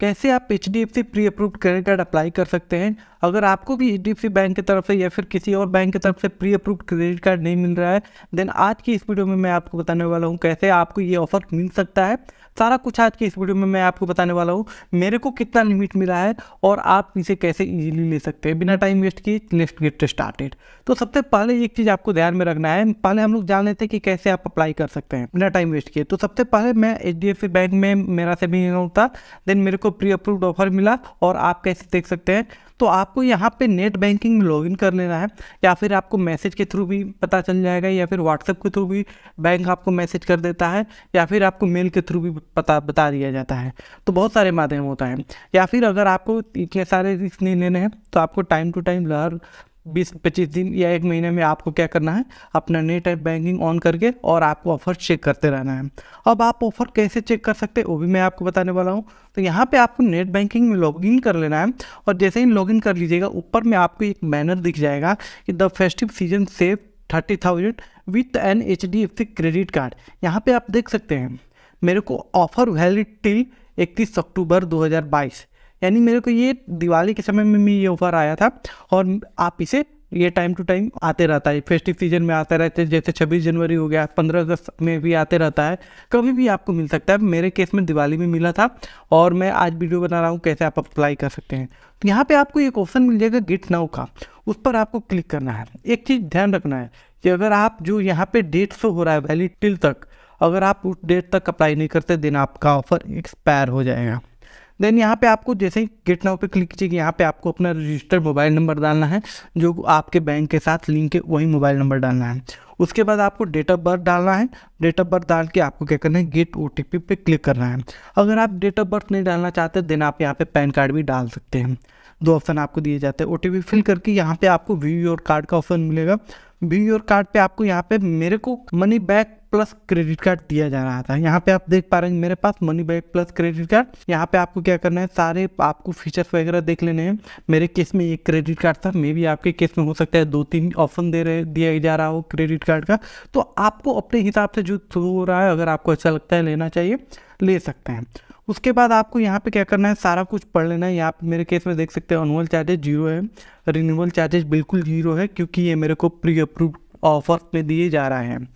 कैसे आप H D F C pre approved credit card apply कर सकते हैं अगर आपको भी H D F C bank की तरफ से या फिर किसी और बैंक की तरफ से प्री अप्रूव्ड क्रेडिट कार्ड नहीं मिल रहा है देन आज की इस वीडियो में मैं आपको बताने वाला हूँ कैसे आपको ये ऑफर मिल सकता है सारा कुछ आज की इस वीडियो में मैं आपको बताने वाला हूँ मेरे को कितना लिमिट मिला है और आप इसे कैसे इजीली ले सकते हैं बिना टाइम वेस्ट किए लेफ्ट गेट स्टार्टेड तो सबसे पहले एक चीज़ आपको ध्यान में रखना है पहले हम लोग जान लेते हैं कि कैसे आप अप्लाई कर सकते हैं बिना टाइम वेस्ट किए तो सबसे पहले मैं H D F C bank में मेरा सेविंग अकाउंट था देन मेरे को को प्री अप्रूव्ड ऑफर मिला और आप कैसे देख सकते हैं तो आपको यहाँ पे नेट बैंकिंग में लॉगिन कर लेना है या फिर आपको मैसेज के थ्रू भी पता चल जाएगा या फिर व्हाट्सएप के थ्रू भी बैंक आपको मैसेज कर देता है या फिर आपको मेल के थ्रू भी पता बता दिया जाता है तो बहुत सारे माध्यम होता है या फिर अगर आपको इतने सारे रिस्क नहीं लेने हैं तो आपको टाइम टू टाइम लहर बीस पच्चीस दिन या एक महीने में आपको क्या करना है अपना नेट ऐप बैंकिंग ऑन करके और आपको ऑफ़र चेक करते रहना है अब आप ऑफ़र कैसे चेक कर सकते हैं वो भी मैं आपको बताने वाला हूँ तो यहाँ पे आपको नेट बैंकिंग में लॉगिन कर लेना है और जैसे ही लॉगिन कर लीजिएगा ऊपर में आपको एक बैनर दिख जाएगा कि the festive season save thirty thousand with an H D F C credit card यहाँ पर आप देख सकते हैं मेरे को ऑफ़र वैलिड टिल इकतीस अक्टूबर दो हज़ार बाईस यानी मेरे को ये दिवाली के समय में भी ये ऑफ़र आया था और आप इसे ये टाइम टू टाइम आते रहता है फेस्टिव सीजन में आते रहते हैं जैसे छब्बीस जनवरी हो गया पंद्रह अगस्त में भी आते रहता है कभी भी आपको मिल सकता है मेरे केस में दिवाली में मिला था और मैं आज वीडियो बना रहा हूँ कैसे आप अप्लाई कर सकते हैं तो यहाँ पे आपको एक ऑप्शन मिल जाएगा गिट नाउ का उस पर आपको क्लिक करना है एक चीज़ ध्यान रखना है कि अगर आप जो यहाँ पे डेट शो हो रहा है वैलिड टिल तक अगर आप उस डेट तक अप्लाई नहीं करते दिन आपका ऑफर एक्सपायर हो जाएगा देन यहाँ पे आपको जैसे ही गेट नाउ पे क्लिक कीजिए यहाँ पे आपको अपना रजिस्टर्ड मोबाइल नंबर डालना है जो आपके बैंक के साथ लिंक है वही मोबाइल नंबर डालना है उसके बाद आपको डेट ऑफ बर्थ डालना है डेट ऑफ बर्थ डाल के आपको क्या करना है गेट ओ पे क्लिक करना है अगर आप डेट ऑफ बर्थ नहीं डालना चाहते देन आप यहाँ पे पैन कार्ड भी डाल सकते हैं दो ऑप्शन आपको दिए जाते हैं ओ टी फिल करके यहाँ पे आपको व्यू योर कार्ड का ऑप्शन मिलेगा व्यू योर कार्ड पे आपको यहाँ पे मेरे को money back plus credit card दिया जा रहा था यहाँ पे आप देख पा रहे हैं मेरे पास money back plus credit card यहाँ पे आपको क्या करना है सारे आपको फीचर्स वगैरह देख लेने हैं मेरे केस में एक क्रेडिट कार्ड था मे भी आपके केस में हो सकता है दो तीन ऑप्शन दे रहे दिया जा रहा हो क्रेडिट कार्ड का तो आपको अपने हिसाब से जो थ्रू रहा है अगर आपको अच्छा लगता है लेना चाहिए ले सकते हैं उसके बाद आपको यहाँ पे क्या करना है सारा कुछ पढ़ लेना है यहाँ पर मेरे केस में देख सकते हैं अनुअल चार्जेस जीरो है रिन्यूअल चार्जेस बिल्कुल जीरो है क्योंकि ये मेरे को प्री अप्रूव ऑफर में दिए जा रहे हैं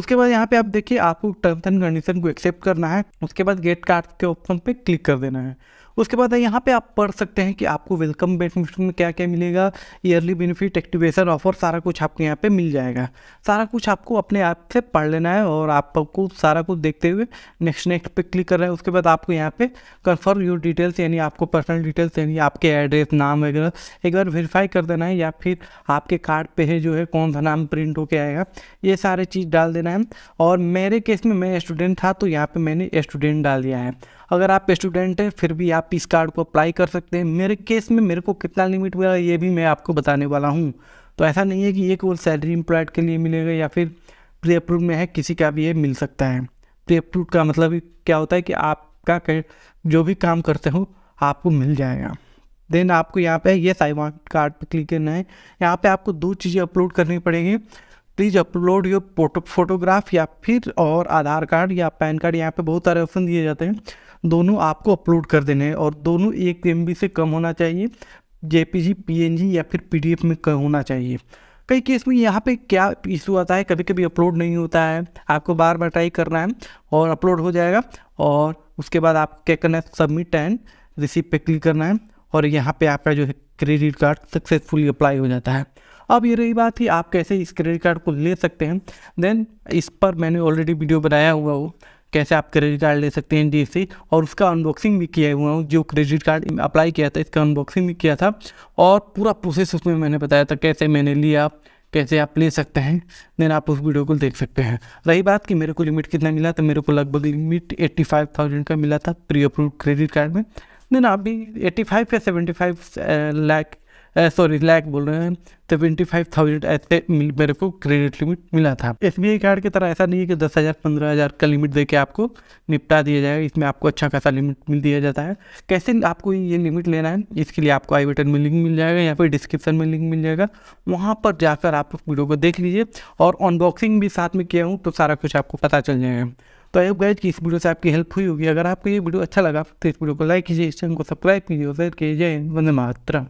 उसके बाद यहाँ पे आप देखिए आपको टर्म्स एंड कंडीशन को एक्सेप्ट करना है उसके बाद गेट कार्ड के ऑप्शन पे क्लिक कर देना है उसके बाद यहाँ पे आप पढ़ सकते हैं कि आपको वेलकम बेनिफिट में क्या क्या मिलेगा ईयरली बेनिफिट एक्टिवेशन ऑफर सारा कुछ आपको यहाँ पे मिल जाएगा सारा कुछ आपको अपने आप से पढ़ लेना है और आपको सारा कुछ देखते हुए नेक्स्ट नेक्स्ट पे क्लिक कर रहे हैं उसके बाद आपको यहाँ पे कन्फर्म योर डिटेल्स यानी आपको पर्सनल डिटेल्स यानी आपके एड्रेस नाम वगैरह एक बार वेरीफाई कर देना है या फिर आपके कार्ड पे है जो है कौन सा नाम प्रिंट होके आएगा ये सारे चीज़ डाल देना है और मेरे केस में मैं स्टूडेंट था तो यहाँ पर मैंने स्टूडेंट डाल दिया है अगर आप स्टूडेंट हैं फिर भी आप इस कार्ड को अप्लाई कर सकते हैं मेरे केस में मेरे को कितना लिमिट मिला ये भी मैं आपको बताने वाला हूँ तो ऐसा नहीं है कि ये केवल सैलरी एम्प्लॉयड के लिए मिलेगा या फिर प्री अप्रूव में है किसी का भी ये मिल सकता है प्री अप्रूव का मतलब क्या होता है कि आपका जो भी काम करते हो आपको मिल जाएगा देन आपको यहाँ पे ये साइवान कार्ड पर क्लिक करना है यहाँ पे आपको दो चीज़ें अपलोड करनी पड़ेंगी please upload your photo photograph या फिर और आधार कार्ड या पैन कार्ड यहाँ पे बहुत सारे ऑप्शन दिए जाते हैं दोनों आपको अपलोड कर देने हैं और दोनों एक एम से कम होना चाहिए जे पी या फिर पी में कम होना चाहिए कई केस में यहाँ पे क्या इशू आता है कभी कभी अपलोड नहीं होता है आपको बार बार ट्राई करना है और अपलोड हो जाएगा और उसके बाद आप क्या करना है सबमिट एंड रिसीव पे क्लिक करना है और यहाँ पे आपका जो है क्रेडिट कार्ड सक्सेसफुली अप्लाई हो जाता है अब ये रही बात ही आप कैसे इस क्रेडिट कार्ड को ले सकते हैं देन इस पर मैंने ऑलरेडी वीडियो बनाया हुआ हो कैसे आप क्रेडिट कार्ड ले सकते हैं एन सी और उसका अनबॉक्सिंग भी किया हुआ हूँ जो क्रेडिट कार्ड अप्लाई किया था इसका अनबॉक्सिंग भी किया था और पूरा प्रोसेस उसमें मैंने बताया था कैसे मैंने लिया कैसे आप ले सकते हैं देन आप उस वीडियो को देख सकते हैं रही बात कि मेरे को लिमिट कितना मिला था मेरे को लगभग लिमिट एट्टी फाइव थाउजेंड का मिला था प्री अप्रूव क्रेडिट कार्ड में देन आप भी एट्टी फाइव या seventy five lakh sorry lakh बोल रहे हैं सेवेंटी फाइव थाउजेंड ऐसे मेरे को क्रेडिट लिमिट मिला था एस बी आई कार्ड की तरह ऐसा नहीं है कि दस हज़ार पंद्रह हज़ार का लिमिट दे के आपको निपटा दिया जाएगा इसमें आपको अच्छा खासा लिमिट मिल दिया जाता है कैसे आपको ये लिमिट लेना है इसके लिए आपको आई बटन में लिंक मिल जाएगा या फिर डिस्क्रिप्शन में लिंक मिल जाएगा वहाँ पर जाकर आप उस वीडियो को देख लीजिए और अनबॉक्सिंग भी साथ में किया हूँ तो सारा कुछ आपको पता चल जाएगा तो आई गाइज की इस वीडियो से आपकी हेल्प हुई होगी अगर आपको ये वीडियो अच्छा लगा तो इस वीडियो को लाइक कीजिए इस चैनल को सब्सक्राइब कीजिए और शेयर कीजिए वंदे मातरम